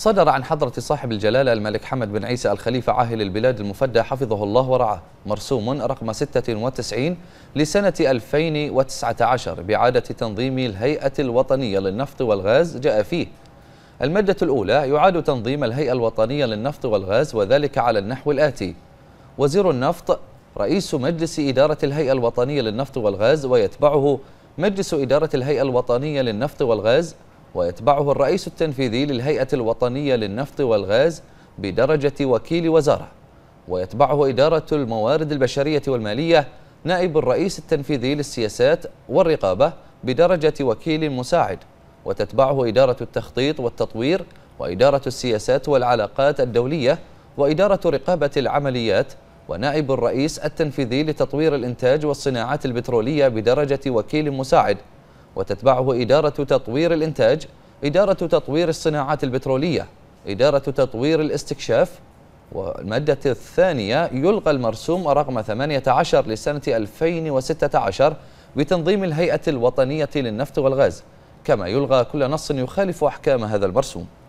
صدر عن حضرة صاحب الجلالة الملك حمد بن عيسى الخليفة عاهل البلاد المفدى حفظه الله ورعاه مرسوم رقم 96 لسنة 2019 بعادة تنظيم الهيئة الوطنية للنفط والغاز جاء فيه المادة الأولى يعاد تنظيم الهيئة الوطنية للنفط والغاز وذلك على النحو الآتي وزير النفط رئيس مجلس إدارة الهيئة الوطنية للنفط والغاز ويتبعه مجلس إدارة الهيئة الوطنية للنفط والغاز ويتبعه الرئيس التنفيذي للهيئة الوطنية للنفط والغاز بدرجة وكيل وزارة ويتبعه إدارة الموارد البشرية والمالية نائب الرئيس التنفيذي للسياسات والرقابة بدرجة وكيل مساعد وتتبعه إدارة التخطيط والتطوير وإدارة السياسات والعلاقات الدولية وإدارة رقابة العمليات ونائب الرئيس التنفيذي لتطوير الإنتاج والصناعات البترولية بدرجة وكيل مساعد وتتبعه إدارة تطوير الإنتاج إدارة تطوير الصناعات البترولية إدارة تطوير الاستكشاف والمادة الثانية يلغى المرسوم رقم 18 لسنة 2016 بتنظيم الهيئة الوطنية للنفط والغاز كما يلغى كل نص يخالف أحكام هذا المرسوم